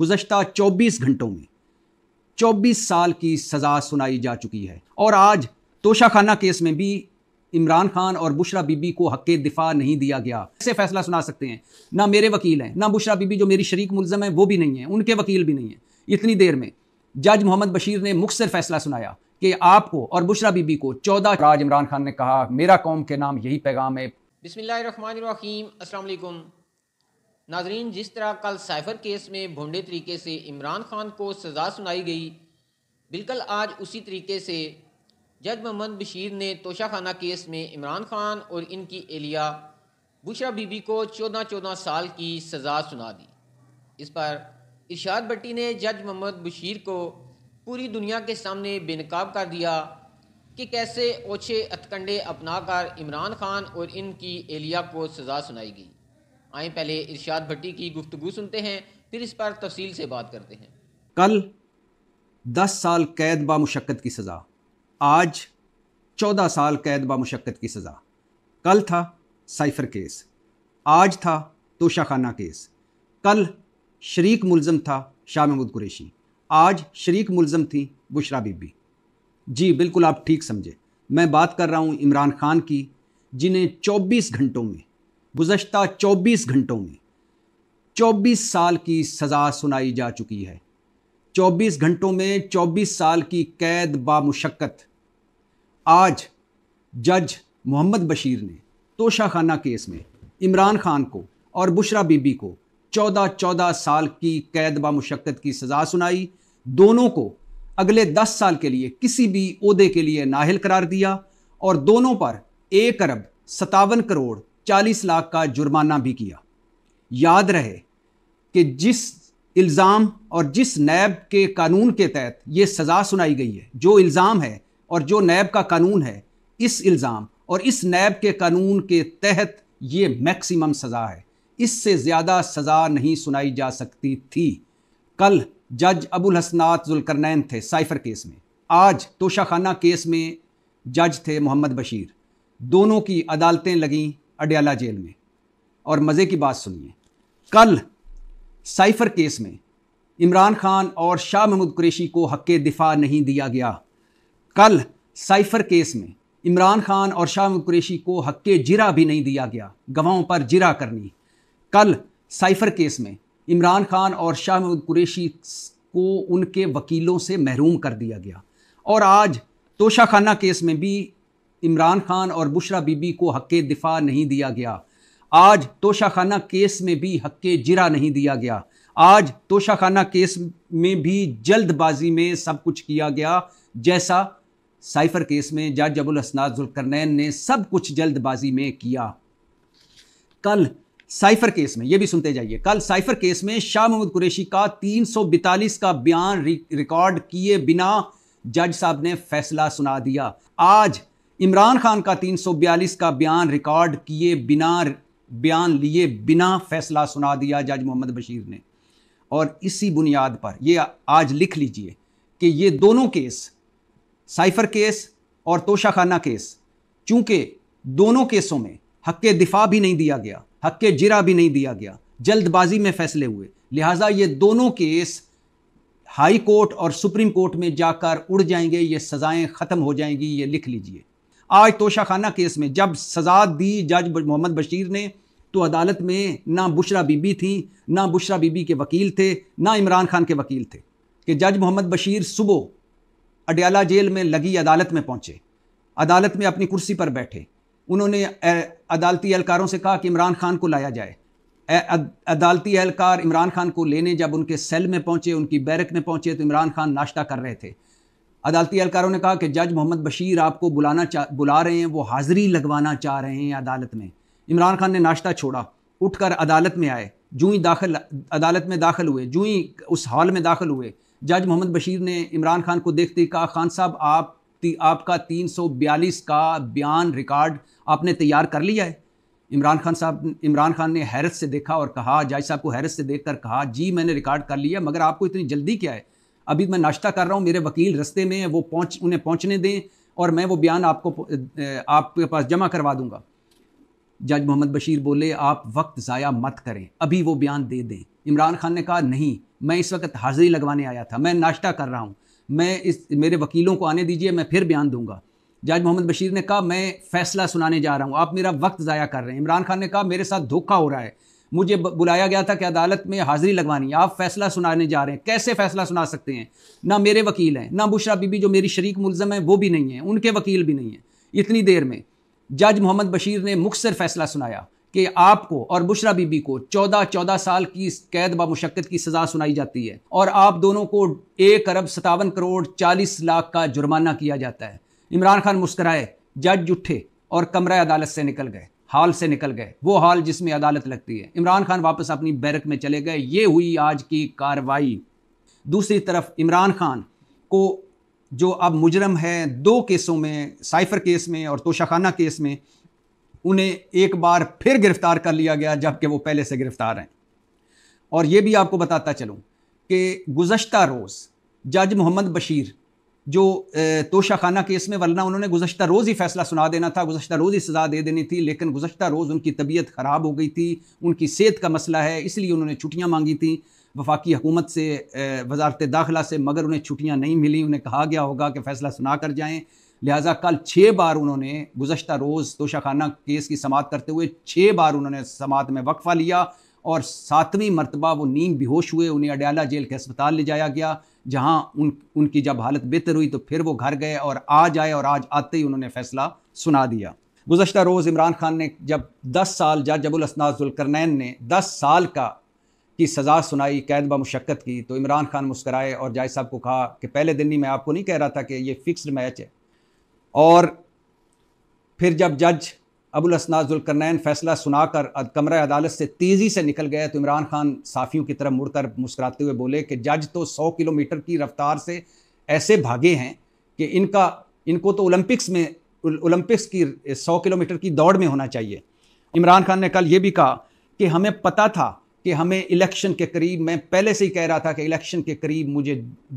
गुजशत 24 घंटों में 24 साल की सज़ा सुनाई जा चुकी है और आज तोशाखाना केस में भी इमरान खान और बुशरा बीबी को हक दिफा नहीं दिया गया ऐसे फैसला सुना सकते हैं ना मेरे वकील हैं ना बुशरा बीबी जो मेरी शरीक मुलजम है वो भी नहीं है उनके वकील भी नहीं है इतनी देर में जज मोहम्मद बशीर ने मुखसर फैसला सुनाया कि आपको और बुशरा बीबी को चौदह राज इमरान खान ने कहा मेरा कौम के नाम यही पैगाम है बिसमीम अल्लाम नाजरीन जिस तरह कल साइफर केस में भोंडे तरीके से इमरान खान को सज़ा सुनाई गई बिल्कुल आज उसी तरीके से जज मोहम्मद बशीर ने तोशाखाना केस में इमरान खान और इनकी एलिया बुशरा बीबी को चौदह चौदह साल की सज़ा सुना दी इस पर इर्शाद भट्टी ने जज मोहम्मद बशीर को पूरी दुनिया के सामने बेनकाब कर दिया कि कैसे ओछे अतकंडे अपनाकर इमरान खान और इनकी एलिया को सज़ा सुनाई गई आए पहले इरशाद भट्टी की गुफ्तगु सुनते हैं फिर इस पर तफसील से बात करते हैं कल दस साल कैद बा मुशक्क़त की सज़ा आज चौदह साल कैद बा मुशक्क़त की सज़ा कल था साइफर केस आज था तोशाखाना केस कल शरीक मुलजम था शाह महमूद कुरेशी आज शरीक मुलजम थी बुशरा बीबी जी बिल्कुल आप ठीक समझे मैं बात कर रहा हूँ इमरान खान की जिन्हें 24 घंटों में गुजशत 24 घंटों में 24 साल की सज़ा सुनाई जा चुकी है 24 घंटों में 24 साल की कैद बामुशक्क़त आज जज मोहम्मद बशीर ने तोशाखाना केस में इमरान खान को और बुशरा बीबी को 14-14 साल की कैद बामुशक्क़त की सज़ा सुनाई दोनों को अगले 10 साल के लिए किसी भी अहदे के लिए नाहल करार दिया और दोनों पर एक अरब सतावन करोड़ चालीस लाख का जुर्माना भी किया याद रहे कि जिस इल्ज़ाम और जिस नैब के कानून के तहत ये सज़ा सुनाई गई है जो इल्ज़ाम है और जो नैब का कानून है इस इल्ज़ाम और इस नैब के कानून के तहत ये मैक्सिमम सज़ा है इससे ज़्यादा सज़ा नहीं सुनाई जा सकती थी कल जज अबुल हसनात जुलकरनैन थे साइफर केस में आज तोशाखाना केस में जज थे मोहम्मद बशीर दोनों की अदालतें लगें अडयाला जेल में और मज़े की बात सुनिए कल साइफर केस में इमरान खान और शाह महमूद कुरेशी को हक दिफा नहीं दिया गया कल साइफर केस में इमरान खान और शाह महमूद कुरेशी को हक जिरा भी नहीं दिया गया गवाहों पर जिरा करनी कल साइफर केस में इमरान खान और शाह महमूद कुरेशी को उनके वकीलों से महरूम कर दिया गया और आज तोशाखाना केस में भी इमरान खान और बुशरा बीबी को हक दिफा नहीं दिया गया आज तोशाखाना केस में भी हक जिरा नहीं दिया गया आज तोशाखाना केस में भी जल्दबाजी में सब कुछ किया गया जैसा साइफर केस में जज अबुल हसनाजुलकरनैन ने सब कुछ जल्दबाजी में किया कल साइफर केस में यह भी सुनते जाइए कल साइफर केस में शाह महमूद कुरैशी का तीन का बयान रिकॉर्ड किए बिना जज साहब ने फैसला सुना दिया आज इमरान खान का 342 का बयान रिकॉर्ड किए बिना बयान लिए बिना फैसला सुना दिया जज मोहम्मद बशीर ने और इसी बुनियाद पर ये आज लिख लीजिए कि ये दोनों केस साइफर केस और तोशाखाना केस चूँकि दोनों केसों में हक दिफा भी नहीं दिया गया हक जिरा भी नहीं दिया गया जल्दबाजी में फैसले हुए लिहाजा ये दोनों केस हाई कोर्ट और सुप्रीम कोर्ट में जाकर उड़ जाएंगे ये सज़ाएं ख़त्म हो जाएंगी ये लिख लीजिए आज तोशाखाना केस में जब सजा दी जज मोहम्मद बशीर ने तो अदालत में ना बुशरा बीबी थी ना बुशरा बीबी के वकील थे ना इमरान खान के वकील थे कि जज मोहम्मद बशीर सुबह अडयाला जेल में लगी अदालत में पहुंचे अदालत में अपनी कुर्सी पर बैठे उन्होंने अदालती एहलकारों से कहा कि इमरान खान को लाया जाए अदालती एहलकार इमरान खान को लेने जब उनके सेल में पहुंचे उनकी बैरक में पहुंचे तो इमरान खान नाश्ता कर रहे थे अदालती एहलकारों ने कहा कि जज मोहम्मद बशीर आपको बुलाना चाह बुला रहे हैं वो हाज़िरी लगवाना चाह रहे हैं अदालत में इमरान खान ने नाश्ता छोड़ा उठकर अदालत में आए जूँ ही दाखिल अदालत में दाखिल हुए जूँ ही उस हॉल में दाखिल हुए जज मोहम्मद बशीर ने इमरान खान को देखते ही कहा खान साहब आप ती, आपका 342 का बयान रिकॉर्ड आपने तैयार कर लिया है इमरान खान साहब इमरान खान ने हैरत से देखा और कहा जज साहब को हैरत से कर कहा जी मैंने रिकॉर्ड कर लिया मगर आपको इतनी जल्दी क्या है अभी मैं नाश्ता कर रहा हूँ मेरे वकील रस्ते में वो पहुँच उन्हें पहुँचने दें और मैं वो बयान आपको आपके पास जमा करवा दूँगा जज मोहम्मद बशीर बोले आप वक्त ज़ाया मत करें अभी वो बयान दे दें इमरान खान ने कहा नहीं मैं इस वक्त हाजिरी लगवाने आया था मैं नाश्ता कर रहा हूँ मैं इस मेरे वकीलों को आने दीजिए मैं फिर बयान दूंगा जज मोहम्मद बशीर ने कहा मैं फैसला सुनाने जा रहा हूँ आप मेरा वक्त ज़ाया कर रहे हैं इमरान खान ने कहा मेरे साथ धोखा हो रहा है मुझे बुलाया गया था कि अदालत में हाजिरी लगवानी आप फैसला सुनाने जा रहे हैं कैसे फैसला सुना सकते हैं ना मेरे वकील हैं ना बुशरा बीबी जो मेरी शरीक मुलजम है वो भी नहीं है उनके वकील भी नहीं हैं इतनी देर में जज मोहम्मद बशीर ने मुखसर फैसला सुनाया कि आपको और बुशरा बीबी को चौदह चौदह साल की कैद ब मुशक्क़त की सज़ा सुनाई जाती है और आप दोनों को एक अरब सतावन करोड़ चालीस लाख का जुर्माना किया जाता है इमरान खान मुस्कराए जज उठे और कमरा अदालत से निकल गए हॉल से निकल गए वो हॉल जिसमें अदालत लगती है इमरान खान वापस अपनी बैरक में चले गए ये हुई आज की कार्रवाई दूसरी तरफ इमरान खान को जो अब मुजरम है दो केसों में साइफर केस में और तोशाखाना केस में उन्हें एक बार फिर गिरफ्तार कर लिया गया जबकि वो पहले से गिरफ्तार हैं और ये भी आपको बताता चलूँ कि गुज्त रोज़ जज मोहम्मद बशीर जो तोशा खाना केस में वरना उन्होंने गुजशत रोज़ ही फैसला सुना देना था गुजशत रोज़ ही सज़ा दे देनी थी लेकिन गुजशत रोज़ उनकी तबीयत ख़राब हो गई थी उनकी सेहत का मसला है इसलिए उन्होंने छुट्टियाँ मांगी थी वफाकी हुकूमत से वजारत दाखिला से मगर उन्हें छुट्टियाँ नहीं मिली उन्हें कहा गया होगा कि फ़ैसला सुना कर जाएँ लिहाजा कल छः बार उन्होंने गुजशत रोज़ तोशा खाना केस की समात करते हुए छः बार उन्होंने समात में वक्फ़ा लिया और सातवीं मरतबा वो नीम बेहोश हुए उन्हें अडयाला जेल के अस्पताल ले जाया गया जहां उन उनकी जब हालत बेहतर हुई तो फिर वो घर गए और आज आए और आज आते ही उन्होंने फैसला सुना दिया गुजशत रोज़ इमरान खान ने जब दस साल जज अबुल असनाजुलकरनैन ने दस साल का की सज़ा सुनाई कैद ब मुशक्क़त की तो इमरान खान मुस्कराए और जाय साहब को कहा कि पहले दिन ही मैं आपको नहीं कह रहा था कि ये फ़िक्स्ड मैच है और फिर जब जज अबुल असनाजुलकरनैन फैसला सुनाकर कमरा अदालत से तेज़ी से निकल गए तो इमरान खान साफ़ियों की तरफ मुड़कर मुस्कुराते हुए बोले कि जज तो सौ किलोमीटर की रफ्तार से ऐसे भागे हैं कि इनका इनको तो ओलंपिक्स में ओलंपिक्स की सौ किलोमीटर की दौड़ में होना चाहिए इमरान खान ने कल ये भी कहा कि हमें पता था कि हमें इलेक्शन के करीब मैं पहले से ही कह रहा था कि इलेक्शन के करीब मुझे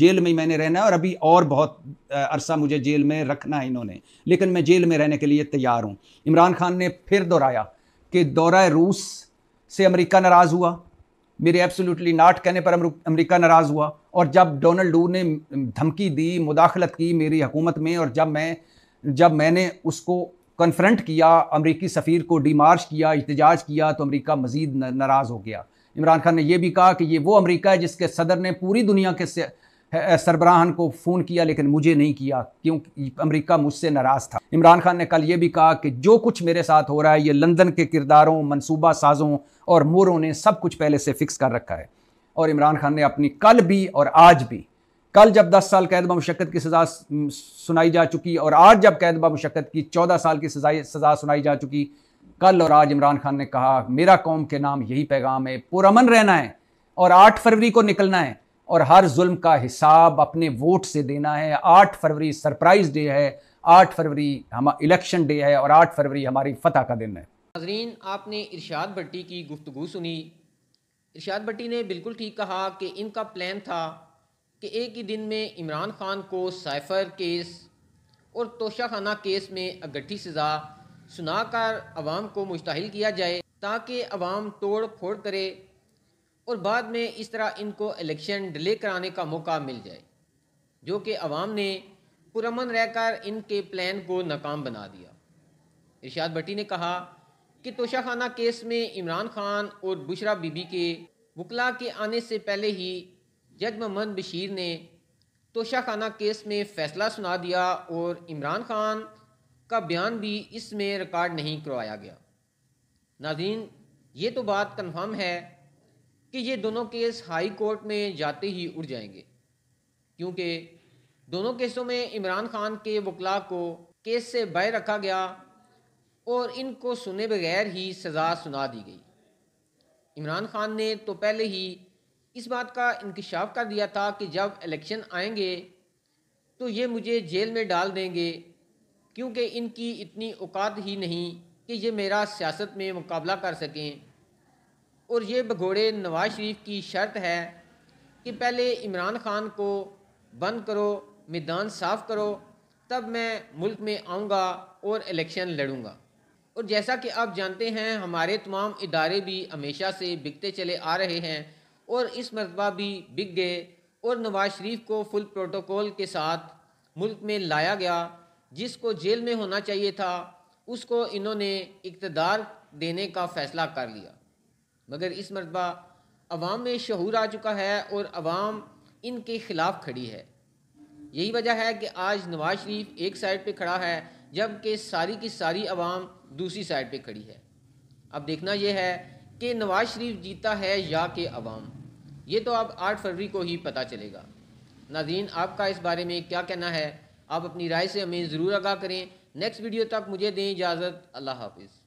जेल में ही मैंने रहना है और अभी और बहुत अरसा मुझे जेल में रखना है इन्होंने लेकिन मैं जेल में रहने के लिए तैयार हूँ इमरान खान ने फिर दोहराया कि दौरा रूस से अमरीका नाराज़ हुआ मेरे एब्सोल्युटली नाट कहने पर अमेरिका नाराज़ हुआ और जब डोनाल्ड डू ने धमकी दी मुदाखलत की मेरी हुकूमत में और जब मैं जब मैंने उसको कन्फ्रंट किया अमरीकी सफ़ीर को डिमार्च किया एहतजाज किया तो अमरीका मज़ीद नाराज़ हो गया इमरान खान ने यह भी कहा कि ये वो अमरीका है जिसके सदर ने पूरी दुनिया के सरबराहान को फ़ोन किया लेकिन मुझे नहीं किया क्योंकि अमेरिका मुझसे नाराज़ था इमरान खान ने कल ये भी कहा कि जो कुछ मेरे साथ हो रहा है ये लंदन के किरदारों मनसूबा साजों और मोरों ने सब कुछ पहले से फिक्स कर रखा है और इमरान खान ने अपनी कल भी और आज भी कल जब 10 साल कैद बशक्कत की सज़ा सुनाई जा चुकी और आज जब कैद बशक्कत की चौदह साल की सजा सज़ा सुनाई जा चुकी कल और आज इमरान खान ने कहा मेरा कौम के नाम यही पैगाम है पुरमन रहना है और आठ फरवरी को निकलना है और हर जुल्म का हिसाब अपने वोट से देना है आठ फरवरी सरप्राइज डे है आठ फरवरी हम इलेक्शन डे है और आठ फरवरी हमारी फतह का दिन है नाजरीन आपने इरशाद भट्टी की गुफ्तु सुनी इरशाद भट्टी ने बिल्कुल ठीक कहा कि इनका प्लान था कि एक ही दिन में इमरान खान को साइफर केस और तोशाखाना केस में अगठी सज़ा सुनाकर आवाम को मुश्तहिल किया जाए ताकि अवाम तोड़ फोड़ करे और बाद में इस तरह इनको इलेक्शन डिले कराने का मौका मिल जाए जो कि अवाम ने पुरमन रहकर इनके प्लान को नाकाम बना दिया इर्शाद भट्टी ने कहा कि तोशाखाना केस में इमरान खान और बुशरा बीबी के वकला के आने से पहले ही जज मोहम्मद बशीर ने तोशाखाना केस में फ़ैसला सुना दिया और इमरान खान का बयान भी इसमें रिकॉर्ड नहीं करवाया गया नाजीन ये तो बात कन्फर्म है कि ये दोनों केस हाई कोर्ट में जाते ही उड़ जाएंगे क्योंकि दोनों केसों में इमरान खान के वकला को केस से बाहर रखा गया और इनको सुने बगैर ही सज़ा सुना दी गई इमरान खान ने तो पहले ही इस बात का इंकशाफ कर दिया था कि जब इलेक्शन आएंगे तो ये मुझे जेल में डाल देंगे क्योंकि इनकी इतनी औकात ही नहीं कि ये मेरा सियासत में मुकाबला कर सकें और ये भगोड़े नवाज शरीफ की शर्त है कि पहले इमरान खान को बंद करो मैदान साफ़ करो तब मैं मुल्क में आऊँगा और इलेक्शन लड़ूँगा और जैसा कि आप जानते हैं हमारे तमाम इदारे भी हमेशा से बिकते चले आ रहे हैं और इस मरतबा भी बिक गए और नवाज शरीफ को फुल प्रोटोकॉल के साथ मुल्क में लाया गया जिसको जेल में होना चाहिए था उसको इन्होंने इकतदार देने का फैसला कर लिया मगर इस मरतबा अवाम में शहूर आ चुका है और अवाम इनके ख़िलाफ़ खड़ी है यही वजह है कि आज नवाज शरीफ एक साइड पे खड़ा है जबकि सारी की सारी आवाम दूसरी साइड पे खड़ी है अब देखना यह है कि नवाज शरीफ जीता है या कि अवाम ये तो अब आठ फरवरी को ही पता चलेगा नाजीन आपका इस बारे में क्या कहना है आप अपनी राय से हमें ज़रूर आगाह करें नेक्स्ट वीडियो तक मुझे दें इजाज़त अल्लाह हाफिज़